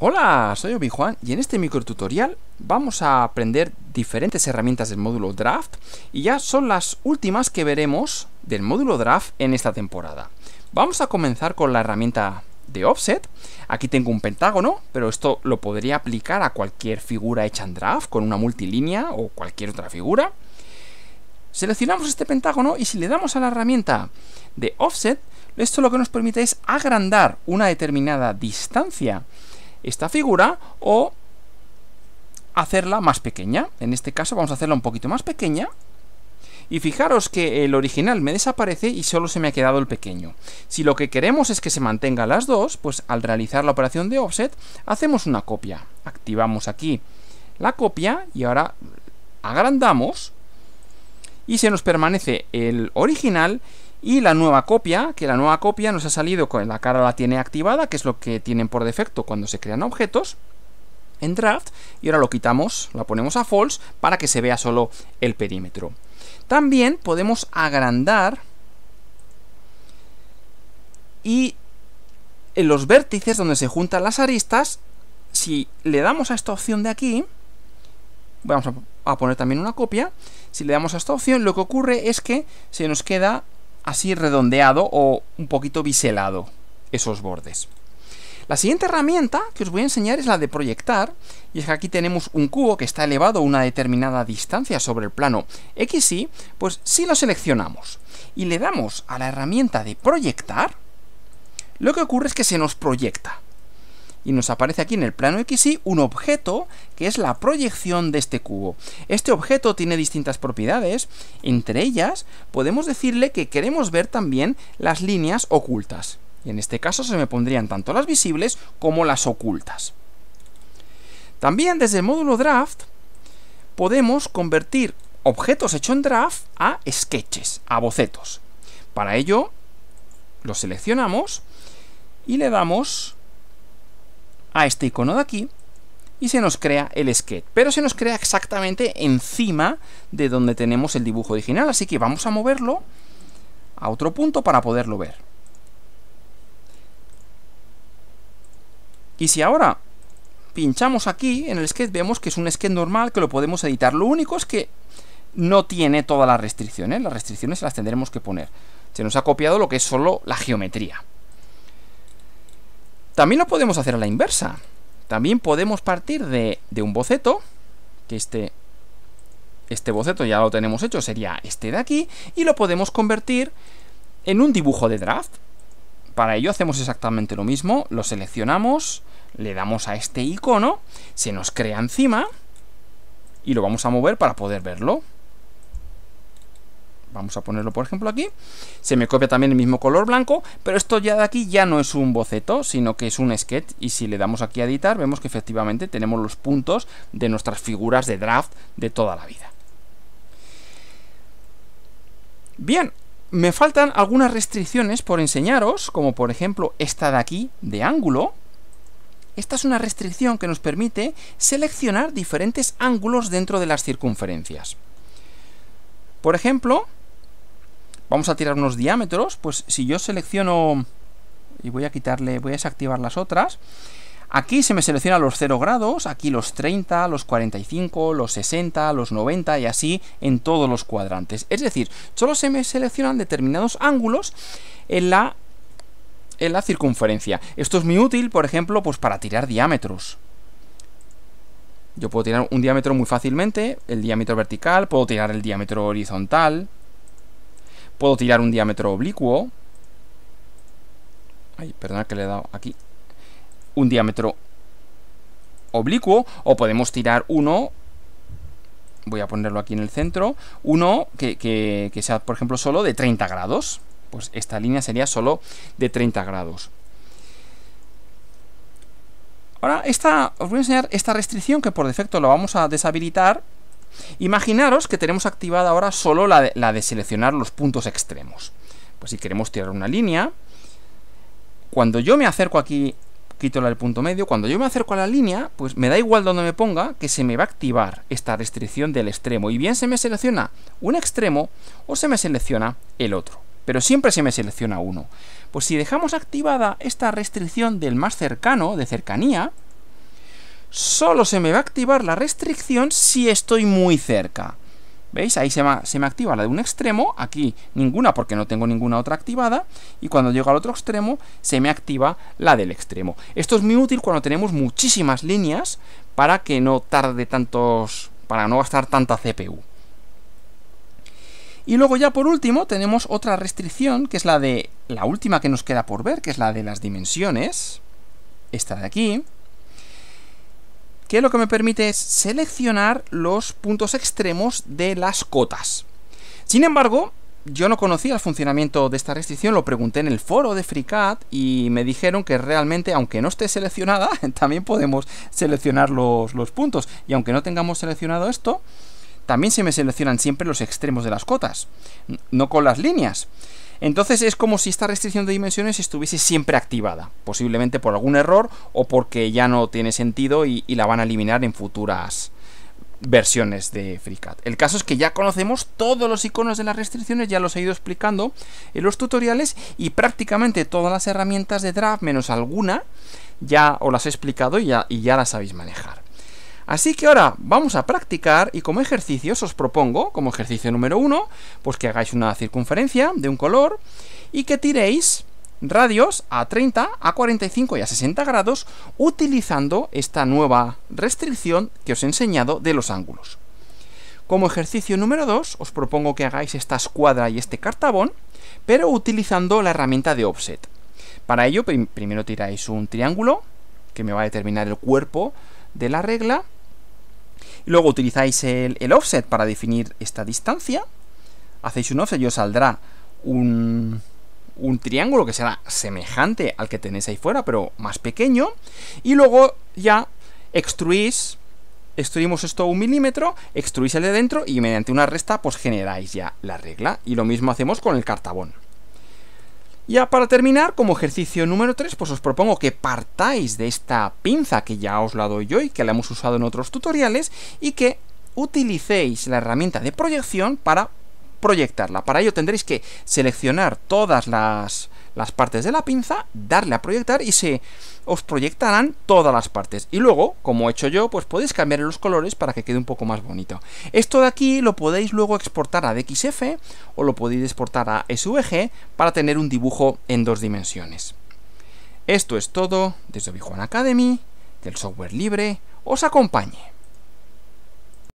Hola, soy Obi Juan y en este micro tutorial vamos a aprender diferentes herramientas del módulo Draft y ya son las últimas que veremos del módulo Draft en esta temporada. Vamos a comenzar con la herramienta de Offset. Aquí tengo un pentágono, pero esto lo podría aplicar a cualquier figura hecha en Draft con una multilínea o cualquier otra figura. Seleccionamos este pentágono y si le damos a la herramienta de Offset, esto lo que nos permite es agrandar una determinada distancia esta figura o hacerla más pequeña. En este caso vamos a hacerla un poquito más pequeña. Y fijaros que el original me desaparece y solo se me ha quedado el pequeño. Si lo que queremos es que se mantenga las dos, pues al realizar la operación de offset hacemos una copia. Activamos aquí la copia y ahora agrandamos y se nos permanece el original y la nueva copia, que la nueva copia nos ha salido con la cara la tiene activada, que es lo que tienen por defecto cuando se crean objetos en draft, y ahora lo quitamos, la ponemos a false para que se vea solo el perímetro. También podemos agrandar y en los vértices donde se juntan las aristas, si le damos a esta opción de aquí, vamos a poner también una copia, si le damos a esta opción, lo que ocurre es que se nos queda así redondeado o un poquito biselado esos bordes. La siguiente herramienta que os voy a enseñar es la de proyectar, y es que aquí tenemos un cubo que está elevado a una determinada distancia sobre el plano XY, pues si lo seleccionamos y le damos a la herramienta de proyectar, lo que ocurre es que se nos proyecta y nos aparece aquí en el plano XY un objeto que es la proyección de este cubo. Este objeto tiene distintas propiedades, entre ellas podemos decirle que queremos ver también las líneas ocultas. Y en este caso se me pondrían tanto las visibles como las ocultas. También desde el módulo Draft podemos convertir objetos hechos en Draft a sketches, a bocetos. Para ello, lo seleccionamos y le damos a este icono de aquí y se nos crea el sketch, pero se nos crea exactamente encima de donde tenemos el dibujo original, así que vamos a moverlo a otro punto para poderlo ver. Y si ahora pinchamos aquí en el sketch, vemos que es un sketch normal que lo podemos editar, lo único es que no tiene todas las restricciones, ¿eh? las restricciones las tendremos que poner. Se nos ha copiado lo que es solo la geometría. También lo podemos hacer a la inversa. También podemos partir de, un boceto, que este, este boceto ya lo tenemos hecho, sería este de aquí, y lo podemos convertir en un dibujo de draft. Para ello hacemos exactamente lo mismo, lo seleccionamos, le damos a este icono, se nos crea encima, y lo vamos a mover para poder verlo vamos a ponerlo por ejemplo aquí, se me copia también el mismo color blanco, pero esto ya de aquí ya no es un boceto, sino que es un sketch y si le damos aquí a editar vemos que efectivamente tenemos los puntos de nuestras figuras de draft de toda la vida. Bien, me faltan algunas restricciones por enseñaros, como por ejemplo esta de aquí, de ángulo, esta es una restricción que nos permite seleccionar diferentes ángulos dentro de las circunferencias. Por ejemplo, vamos a tirar unos diámetros, pues si yo selecciono y voy a quitarle, voy a desactivar las otras, aquí se me seleccionan los 0 grados, aquí los 30, los 45, los 60, los 90 y así en todos los cuadrantes. Es decir, solo se me seleccionan determinados ángulos en la en la circunferencia. Esto es muy útil, por ejemplo, pues para tirar diámetros. Yo puedo tirar un diámetro muy fácilmente, el diámetro vertical, puedo tirar el diámetro horizontal, Puedo tirar un diámetro oblicuo. Ay, perdona que le he dado aquí. Un diámetro oblicuo. O podemos tirar uno. Voy a ponerlo aquí en el centro. Uno que, sea, por ejemplo, solo de 30 grados. Pues esta línea sería solo de 30 grados. Ahora, esta, os voy a enseñar esta restricción que por defecto lo vamos a deshabilitar Imaginaros que tenemos activada ahora solo la de, seleccionar los puntos extremos. Pues si queremos tirar una línea, cuando yo me acerco aquí, quito el punto medio, cuando yo me acerco a la línea, pues me da igual donde me ponga, que se me va a activar esta restricción del extremo. Y bien se me selecciona un extremo o se me selecciona el otro. Pero siempre se me selecciona uno. Pues si dejamos activada esta restricción del más cercano, de cercanía, solo se me va a activar la restricción si estoy muy cerca. ¿Veis? Ahí se me, activa la de un extremo, aquí ninguna porque no tengo ninguna otra activada, y cuando llego al otro extremo se me activa la del extremo. Esto es muy útil cuando tenemos muchísimas líneas para que no tarde tantos, para no gastar tanta CPU. Y luego ya por último tenemos otra restricción, que es la de la última que nos queda por ver, que es la de las dimensiones, esta de aquí, que lo que me permite es seleccionar los puntos extremos de las cotas. Sin embargo, yo no conocía el funcionamiento de esta restricción, lo pregunté en el foro de FreeCAD y me dijeron que realmente, aunque no esté seleccionada, también podemos seleccionar los, los puntos. Y aunque no tengamos seleccionado esto, también se me seleccionan siempre los extremos de las cotas, no con las líneas. Entonces es como si esta restricción de dimensiones estuviese siempre activada, posiblemente por algún error o porque ya no tiene sentido y, la van a eliminar en futuras versiones de FreeCAD. El caso es que ya conocemos todos los iconos de las restricciones, ya los he ido explicando en los tutoriales y prácticamente todas las herramientas de draft, menos alguna, ya os las he explicado y ya, y ya las sabéis manejar. Así que ahora vamos a practicar y como ejercicio os propongo, como ejercicio número uno, pues que hagáis una circunferencia de un color y que tiréis radios a 30, a 45 y a 60 grados utilizando esta nueva restricción que os he enseñado de los ángulos. Como ejercicio número 2, os propongo que hagáis esta escuadra y este cartabón, pero utilizando la herramienta de offset. Para ello, primero tiráis un triángulo, que me va a determinar el cuerpo de la regla, Luego utilizáis el, offset para definir esta distancia. Hacéis un offset y os saldrá un, triángulo que será semejante al que tenéis ahí fuera, pero más pequeño. Y luego ya extruís, extruimos esto un milímetro, extruís el de dentro y mediante una resta pues generáis ya la regla. Y lo mismo hacemos con el cartabón. Ya para terminar, como ejercicio número 3, pues os propongo que partáis de esta pinza que ya os la doy yo y que la hemos usado en otros tutoriales y que utilicéis la herramienta de proyección para proyectarla. Para ello tendréis que seleccionar todas las las partes de la pinza, darle a proyectar y se os proyectarán todas las partes. Y luego, como he hecho yo, pues podéis cambiar los colores para que quede un poco más bonito. Esto de aquí lo podéis luego exportar a DXF o lo podéis exportar a SVG para tener un dibujo en dos dimensiones. Esto es todo desde Bijuan Academy, del software libre, os acompañe.